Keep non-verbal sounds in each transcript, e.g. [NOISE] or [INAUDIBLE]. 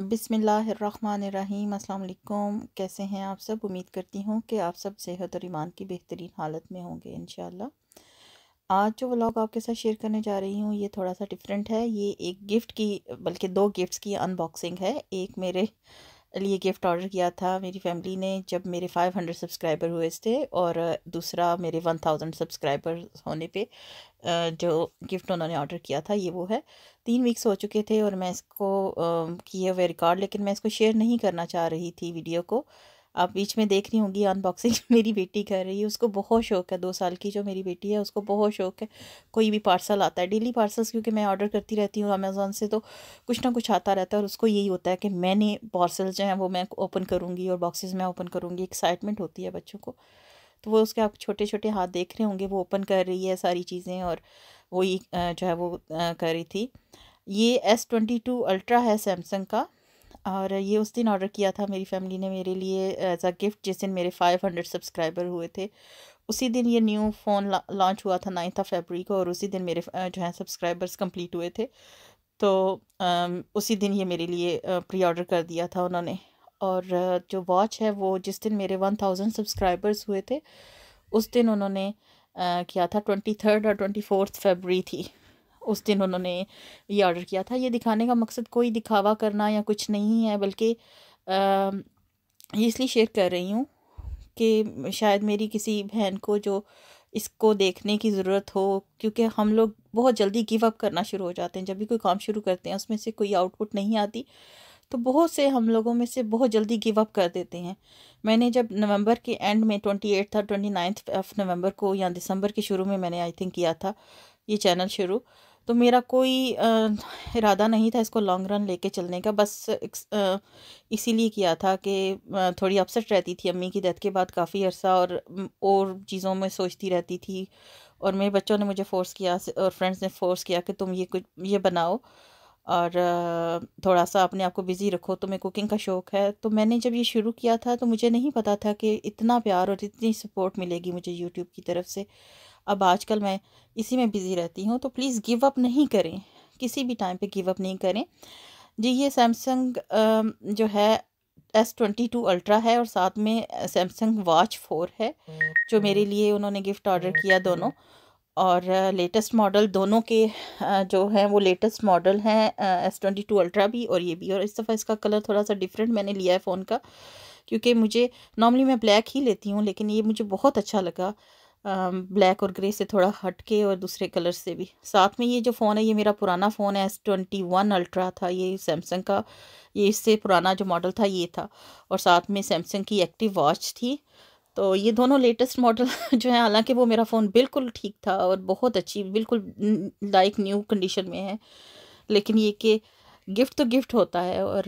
बिसमीम् अल्लाम कैसे हैं आप सब उम्मीद करती हूँ कि आप सब सेहत और ईमान की बेहतरीन हालत में होंगे इन आज जो व्लॉग आपके साथ शेयर करने जा रही हूँ ये थोड़ा सा डिफरेंट है ये एक गिफ़्ट की बल्कि दो गिफ्ट्स की अनबॉक्सिंग है एक मेरे लिए गिफ्ट ऑर्डर किया था मेरी फैमिली ने जब मेरे फाइव हंड्रेड सब्सक्राइबर हुए थे और दूसरा मेरे वन थाउजेंड सब्सक्राइबर होने पे जो गिफ्ट उन्होंने ऑर्डर किया था ये वो है तीन वीक्स हो चुके थे और मैं इसको किए हुए रिकॉर्ड लेकिन मैं इसको शेयर नहीं करना चाह रही थी वीडियो को आप बीच में देख रही होंगी अनबॉक्सिंग मेरी बेटी कर रही है उसको बहुत शौक है दो साल की जो मेरी बेटी है उसको बहुत शौक है कोई भी पार्सल आता है डेली पार्सल्स क्योंकि मैं ऑर्डर करती रहती हूँ अमेज़ोन से तो कुछ ना कुछ आता रहता है और उसको यही होता है कि मैंने पार्सल जो हैं वो मैं ओपन करूँगी और बॉक्सेज मैं ओपन करूँगी एक्साइटमेंट होती है बच्चों को तो वो उसके आप छोटे छोटे हाथ देख रहे होंगे वो ओपन कर रही है सारी चीज़ें और वही जो है वो कर रही थी ये एस ट्वेंटी टू अल्ट्रा है सैमसंग का और ये उस दिन ऑर्डर किया था मेरी फैमिली ने मेरे लिए एज अ गिफ्ट जिस दिन मेरे फाइव हंड्रेड सब्सक्राइबर हुए थे उसी दिन ये न्यू फ़ोन लॉन्च हुआ था नाइन्थ ऑफ फेबरी को और उसी दिन मेरे जो है सब्सक्राइबर्स कंप्लीट हुए थे तो उसी दिन ये मेरे लिए प्री ऑर्डर कर दिया था उन्होंने और जो वॉच है वो जिस दिन मेरे वन थाउजेंड सब्सक्राइबर्स हुए थे उस दिन उन्होंने किया था ट्वेंटी थर्ड और ट्वेंटी फोर्थ फेबरी थी उस दिन उन्होंने ये ऑर्डर किया था ये दिखाने का मकसद कोई दिखावा करना या कुछ नहीं है बल्कि ये इसलिए शेयर कर रही हूँ कि शायद मेरी किसी बहन को जो इसको देखने की ज़रूरत हो क्योंकि हम लोग बहुत जल्दी गिव अप करना शुरू हो जाते हैं जब भी कोई काम शुरू करते हैं उसमें से कोई आउटपुट नहीं आती तो बहुत से हम लोगों में से बहुत जल्दी गिव अप कर देते हैं मैंने जब नवंबर के एंड में ट्वेंटी एट था ट्वेंटी नाइन्थ ऑफ नवंबर को या दिसंबर के शुरू में मैंने आई थिंक किया था ये चैनल शुरू तो मेरा कोई इरादा नहीं था इसको लॉन्ग रन लेके चलने का बस इसीलिए किया था कि थोड़ी अपसेट रहती थी अम्मी की डेथ के बाद काफ़ी अरसा और और चीज़ों में सोचती रहती थी और मेरे बच्चों ने मुझे फ़ोर्स किया और फ्रेंड्स ने फ़ोर्स किया कि तुम ये कुछ ये बनाओ और थोड़ा सा अपने आप को बिज़ी रखो तो मैं कुकिंग का शौक़ है तो मैंने जब ये शुरू किया था तो मुझे नहीं पता था कि इतना प्यार और इतनी सपोर्ट मिलेगी मुझे यूट्यूब की तरफ से अब आजकल मैं इसी में बिज़ी रहती हूँ तो प्लीज़ गिव अप नहीं करें किसी भी टाइम पे गिव अप नहीं करें जी ये सैमसंग जो है एस ट्वेंटी टू अल्ट्रा है और साथ में सैमसंग वॉच फोर है जो मेरे लिए उन्होंने गिफ्ट ऑर्डर किया दोनों और लेटेस्ट मॉडल दोनों के जो हैं वो लेटेस्ट मॉडल हैं एस ट्वेंटी टू अल्ट्रा भी और ये भी और इस दफ़ा इसका कलर थोड़ा सा डिफरेंट मैंने लिया है फ़ोन का क्योंकि मुझे नॉर्मली मैं ब्लैक ही लेती हूँ लेकिन ये मुझे बहुत अच्छा लगा ब्लैक और ग्रे से थोड़ा हट के और दूसरे कलर से भी साथ में ये जो फ़ोन है ये मेरा पुराना फ़ोन है एस ट्वेंटी वन अल्ट्रा था ये सैमसंग का ये इससे पुराना जो मॉडल था ये था और साथ में सैमसंग की एक्टिव वॉच थी तो ये दोनों लेटेस्ट मॉडल [LAUGHS] जो है हालांकि वो मेरा फ़ोन बिल्कुल ठीक था और बहुत अच्छी बिल्कुल लाइक न्यू कंडीशन में है लेकिन ये कि गिफ्ट तो गिफ्ट होता है और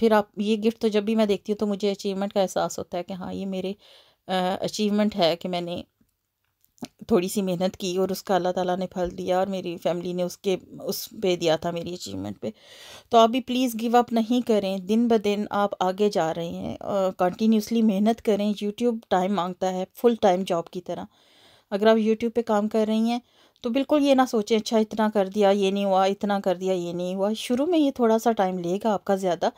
फिर आप ये गिफ्ट तो जब भी मैं देखती हूँ तो मुझे अचीवमेंट का एहसास होता है कि हाँ ये मेरे अचीवमेंट है कि मैंने थोड़ी सी मेहनत की और उसका अल्लाह ताला ने फल दिया और मेरी फैमिली ने उसके उस पे दिया था मेरी अचीवमेंट पे तो आप भी प्लीज़ गिव अप नहीं करें दिन ब दिन आप आगे जा रहे हैं कंटिन्यूसली मेहनत करें यूट्यूब टाइम मांगता है फुल टाइम जॉब की तरह अगर आप यूट्यूब पे काम कर रही हैं तो बिल्कुल ये ना सोचें अच्छा इतना कर दिया ये नहीं हुआ इतना कर दिया ये नहीं हुआ शुरू में ये थोड़ा सा टाइम लेगा आपका ज़्यादा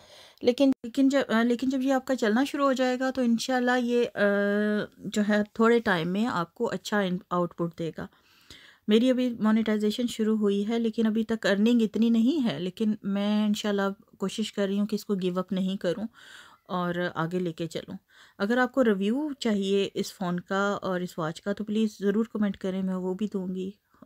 लेकिन लेकिन जब लेकिन जब ये आपका चलना शुरू हो जाएगा तो इन ये जो है थोड़े टाइम में आपको अच्छा आउटपुट देगा मेरी अभी मोनेटाइजेशन शुरू हुई है लेकिन अभी तक अर्निंग इतनी नहीं है लेकिन मैं इनशाला कोशिश कर रही हूँ कि इसको गिव अप नहीं करूँ और आगे लेके चलूँ अगर आपको रिव्यू चाहिए इस फ़ोन का और इस वॉच का तो प्लीज़ ज़रूर कमेंट करें मैं वो भी दूँगी